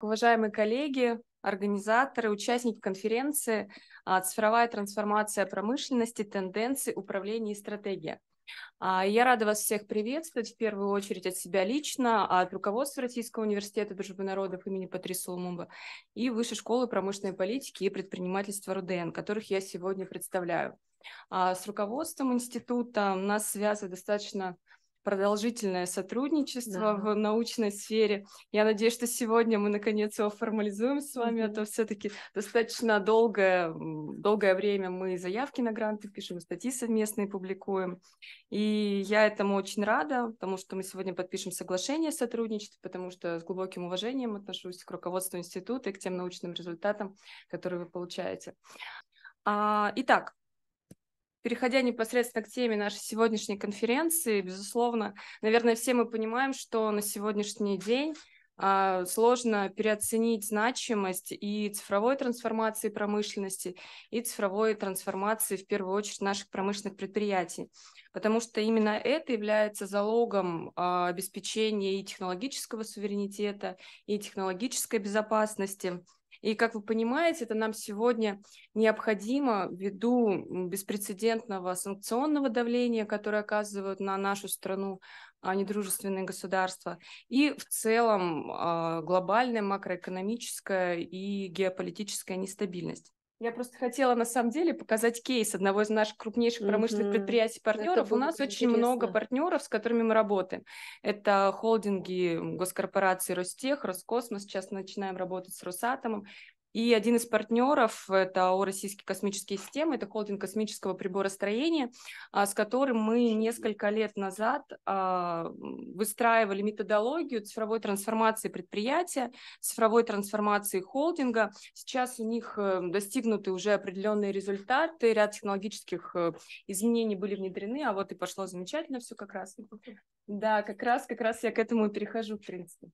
Уважаемые коллеги, организаторы, участники конференции а, «Цифровая трансформация промышленности. Тенденции, управления и стратегия». А, я рада вас всех приветствовать, в первую очередь от себя лично, от руководства Российского университета дружбы народов имени Патриса Лумумба и Высшей школы промышленной политики и предпринимательства РУДН, которых я сегодня представляю. А, с руководством института нас связывает достаточно продолжительное сотрудничество да. в научной сфере. Я надеюсь, что сегодня мы наконец его формализуем с вами, mm-hmm. а то все-таки достаточно долгое, долгое время мы заявки на гранты пишем, статьи совместные публикуем. И я этому очень рада, потому что мы сегодня подпишем соглашение о сотрудничестве, потому что с глубоким уважением отношусь к руководству института и к тем научным результатам, которые вы получаете. А, итак, переходя непосредственно к теме нашей сегодняшней конференции, безусловно, наверное, все мы понимаем, что на сегодняшний день а, сложно переоценить значимость и цифровой трансформации промышленности, и цифровой трансформации, в первую очередь, наших промышленных предприятий. Потому что именно это является залогом а, обеспечения и технологического суверенитета, и технологической безопасности – и, как вы понимаете, это нам сегодня необходимо ввиду беспрецедентного санкционного давления, которое оказывают на нашу страну а недружественные государства, и в целом а, глобальная макроэкономическая и геополитическая нестабильность. Я просто хотела на самом деле показать кейс одного из наших крупнейших промышленных mm-hmm. предприятий ну, партнеров. У нас очень много партнеров, с которыми мы работаем. Это холдинги, госкорпорации Ростех, Роскосмос. Сейчас начинаем работать с Росатомом. И один из партнеров – это ООО «Российские космические системы», это холдинг космического приборостроения, а, с которым мы несколько лет назад а, выстраивали методологию цифровой трансформации предприятия, цифровой трансформации холдинга. Сейчас у них э, достигнуты уже определенные результаты, ряд технологических э, изменений были внедрены, а вот и пошло замечательно все как раз. Да, как раз, как раз я к этому и перехожу, в принципе.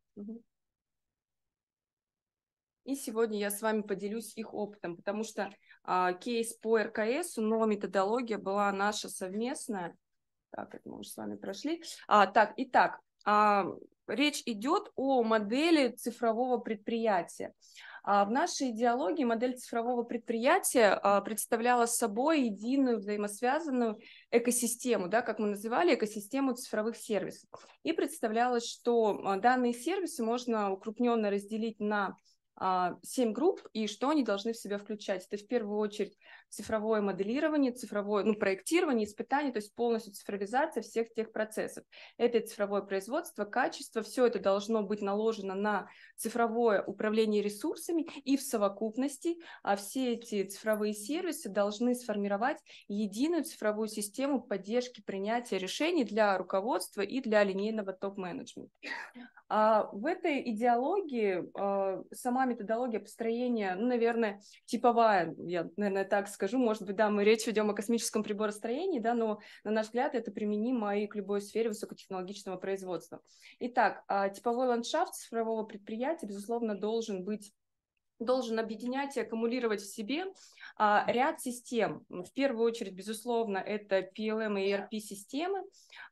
И сегодня я с вами поделюсь их опытом, потому что а, кейс по РКС, но методология была наша совместная. Так, это мы уже с вами прошли. А, так, итак, а, речь идет о модели цифрового предприятия. А, в нашей идеологии модель цифрового предприятия а, представляла собой единую взаимосвязанную экосистему, да, как мы называли, экосистему цифровых сервисов. И представлялось, что а, данные сервисы можно укрупненно разделить на а, семь групп и что они должны в себя включать. Это в первую очередь цифровое моделирование, цифровое ну, проектирование, испытание, то есть полностью цифровизация всех тех процессов. Это цифровое производство, качество, все это должно быть наложено на цифровое управление ресурсами и в совокупности а все эти цифровые сервисы должны сформировать единую цифровую систему поддержки принятия решений для руководства и для линейного топ-менеджмента. А в этой идеологии а, сама методология построения, ну, наверное, типовая, я, наверное, так скажу, может быть, да, мы речь идем о космическом приборостроении, да, но, на наш взгляд, это применимо и к любой сфере высокотехнологичного производства. Итак, а типовой ландшафт цифрового предприятия, безусловно, должен быть должен объединять и аккумулировать в себе а, ряд систем. В первую очередь, безусловно, это PLM и ERP-системы.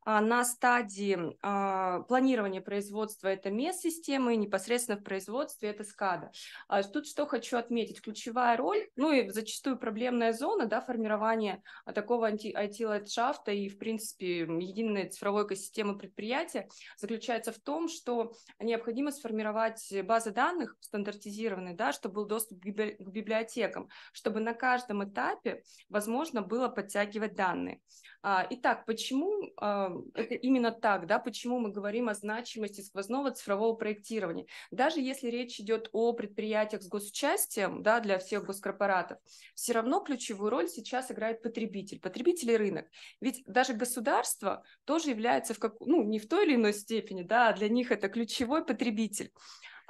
А, на стадии а, планирования производства это MES-системы, и непосредственно в производстве это SCADA. А, тут что хочу отметить, ключевая роль, ну и зачастую проблемная зона, да, формирование а, такого IT-ландшафта и, в принципе, единой цифровой экосистемы предприятия заключается в том, что необходимо сформировать базы данных стандартизированные, да, чтобы был доступ к библиотекам, чтобы на каждом этапе возможно было подтягивать данные. А, итак, почему а, это именно так, да, почему мы говорим о значимости сквозного цифрового проектирования? Даже если речь идет о предприятиях с госучастием, да, для всех госкорпоратов, все равно ключевую роль сейчас играет потребитель, потребитель и рынок. Ведь даже государство тоже является в как, ну, не в той или иной степени, да, а для них это ключевой потребитель.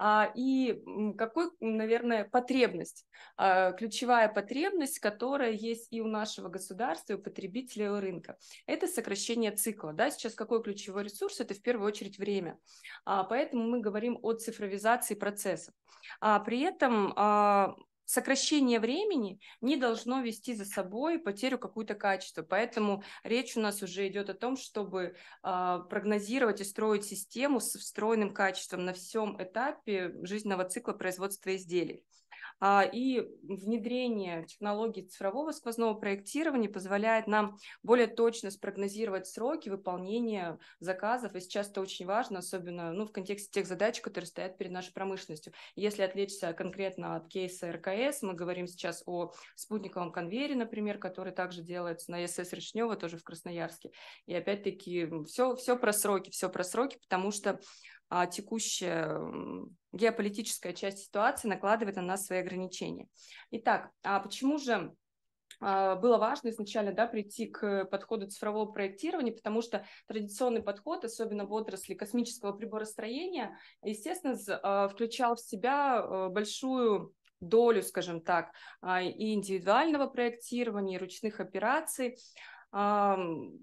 А, и какой, наверное, потребность, а, ключевая потребность, которая есть и у нашего государства, и у потребителя, и у рынка. Это сокращение цикла. Да? Сейчас какой ключевой ресурс? Это в первую очередь время. А, поэтому мы говорим о цифровизации процессов. При этом сокращение времени не должно вести за собой потерю какую-то качества. Поэтому речь у нас уже идет о том, чтобы э, прогнозировать и строить систему с встроенным качеством на всем этапе жизненного цикла производства изделий. А, и внедрение технологий цифрового сквозного проектирования позволяет нам более точно спрогнозировать сроки выполнения заказов. И сейчас это очень важно, особенно ну, в контексте тех задач, которые стоят перед нашей промышленностью. Если отвлечься конкретно от кейса РКС, мы говорим сейчас о спутниковом конвейере, например, который также делается на СС Речнева, тоже в Красноярске. И опять-таки все, все про сроки, все про сроки, потому что а, текущая геополитическая часть ситуации накладывает на нас свои ограничения. Итак, а почему же а, было важно изначально да, прийти к подходу цифрового проектирования, потому что традиционный подход, особенно в отрасли космического приборостроения, естественно, а, включал в себя а, большую долю, скажем так, и индивидуального проектирования, и ручных операций. А,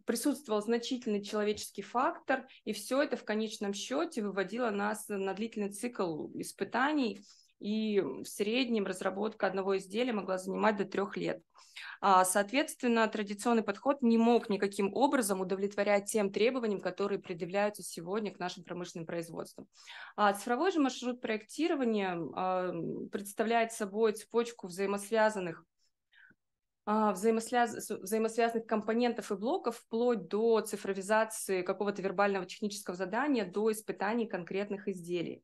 присутствовал значительный человеческий фактор, и все это в конечном счете выводило нас на длительный цикл испытаний, и в среднем разработка одного изделия могла занимать до трех лет. А, соответственно, традиционный подход не мог никаким образом удовлетворять тем требованиям, которые предъявляются сегодня к нашим промышленным производствам. А цифровой же маршрут проектирования представляет собой цепочку взаимосвязанных а, взаимосвяз... взаимосвязанных компонентов и блоков вплоть до цифровизации какого-то вербального технического задания, до испытаний конкретных изделий.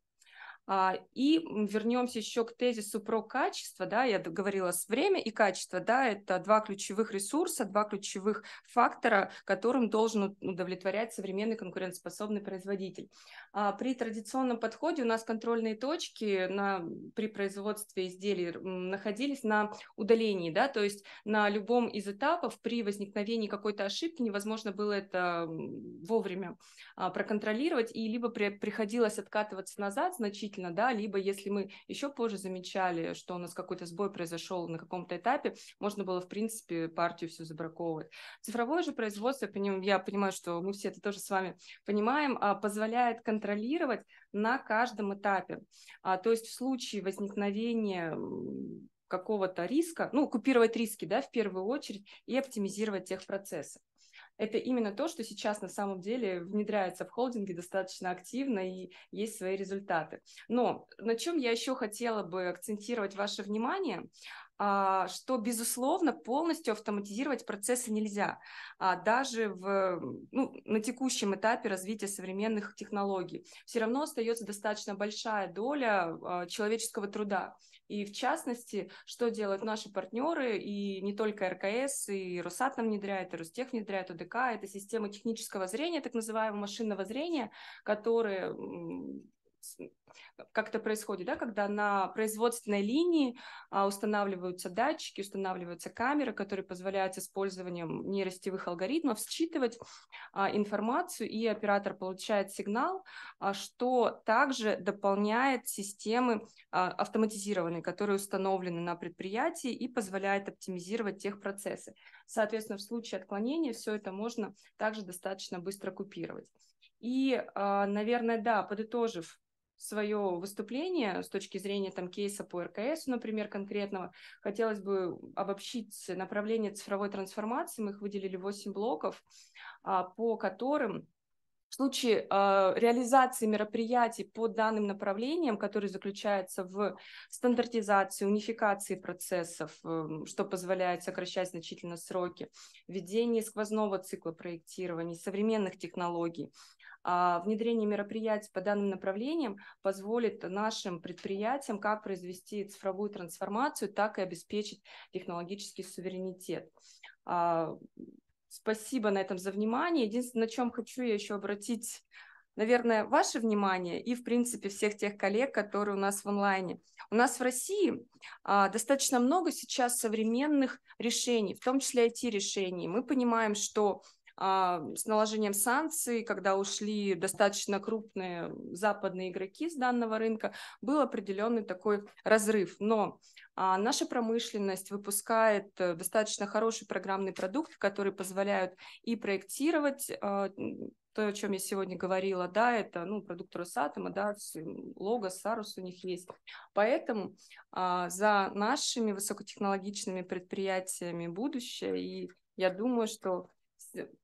А, и вернемся еще к тезису про качество, да, я говорила с время и качество, да, это два ключевых ресурса, два ключевых фактора, которым должен удовлетворять современный конкурентоспособный производитель. А, при традиционном подходе у нас контрольные точки на, при производстве изделий находились на удалении, да, то есть на любом из этапов при возникновении какой-то ошибки невозможно было это вовремя а, проконтролировать, и либо приходилось откатываться назад значительно, действительно, да, либо если мы еще позже замечали, что у нас какой-то сбой произошел на каком-то этапе, можно было, в принципе, партию всю забраковывать. Цифровое же производство, я понимаю, что мы все это тоже с вами понимаем, а, позволяет контролировать на каждом этапе. А, то есть в случае возникновения какого-то риска, ну, купировать риски, да, в первую очередь, и оптимизировать тех процессы это именно то, что сейчас на самом деле внедряется в холдинге достаточно активно и есть свои результаты. Но на чем я еще хотела бы акцентировать ваше внимание, а, что, безусловно, полностью автоматизировать процессы нельзя, а, даже в, ну, на текущем этапе развития современных технологий. Все равно остается достаточно большая доля а, человеческого труда. И в частности, что делают наши партнеры, и не только РКС, и Росатом внедряет, и Ростех внедряет, УДК, это система технического зрения, так называемого машинного зрения, которые как это происходит, да, когда на производственной линии а, устанавливаются датчики, устанавливаются камеры, которые позволяют с использованием нейростевых алгоритмов считывать а, информацию, и оператор получает сигнал, а, что также дополняет системы автоматизированные, которые установлены на предприятии и позволяет оптимизировать техпроцессы. Соответственно, в случае отклонения все это можно также достаточно быстро купировать. И, наверное, да, подытожив свое выступление с точки зрения там кейса по РКС, например, конкретного, хотелось бы обобщить направление цифровой трансформации. Мы их выделили 8 блоков, а, по которым в случае э, реализации мероприятий по данным направлениям, которые заключаются в стандартизации, унификации процессов, э, что позволяет сокращать значительно сроки, введении сквозного цикла проектирования, современных технологий, э, внедрение мероприятий по данным направлениям позволит нашим предприятиям как произвести цифровую трансформацию, так и обеспечить технологический суверенитет а, Спасибо на этом за внимание. Единственное, на чем хочу я еще обратить, наверное, ваше внимание и, в принципе, всех тех коллег, которые у нас в онлайне. У нас в России а, достаточно много сейчас современных решений, в том числе IT-решений. Мы понимаем, что а, с наложением санкций, когда ушли достаточно крупные западные игроки с данного рынка, был определенный такой разрыв. Но а, наша промышленность выпускает э, достаточно хороший программный продукт, который позволяет и проектировать а, то, о чем я сегодня говорила, да, это ну, продукт Росатома, да, лого, Сарус у них есть. Поэтому а, за нашими высокотехнологичными предприятиями будущее, и я думаю, что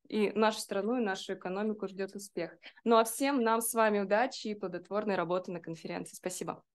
и нашу страну, и нашу экономику ждет успех. Ну а всем нам с вами удачи и плодотворной работы на конференции. Спасибо.